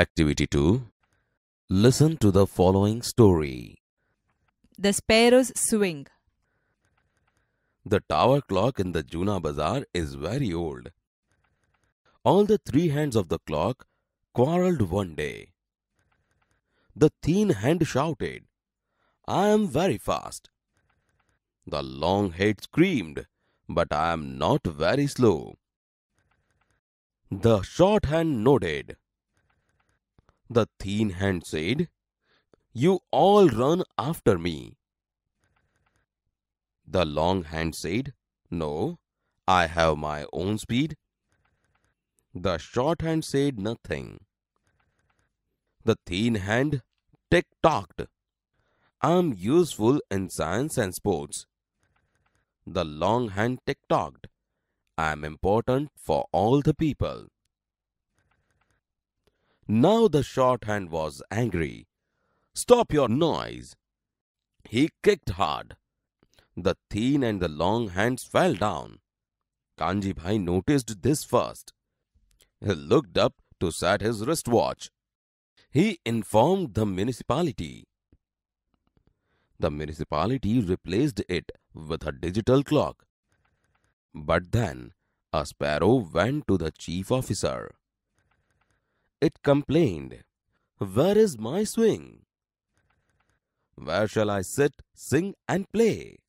Activity 2 Listen to the following story The Sparrow's Swing. The tower clock in the Juna Bazaar is very old. All the three hands of the clock quarreled one day. The thin hand shouted, I am very fast. The long head screamed, but I am not very slow. The short hand nodded, the thin hand said. You all run after me. The long hand said, No, I have my own speed. The short hand said nothing. The thin hand tick tocked. I'm useful in science and sports. The long hand tick tocked. I'm important for all the people. Now the shorthand was angry. Stop your noise! He kicked hard. The thin and the long hands fell down. Kanji Bhai noticed this first. He looked up to set his wristwatch. He informed the municipality. The municipality replaced it with a digital clock. But then a sparrow went to the chief officer. It complained, Where is my swing? Where shall I sit, sing, and play?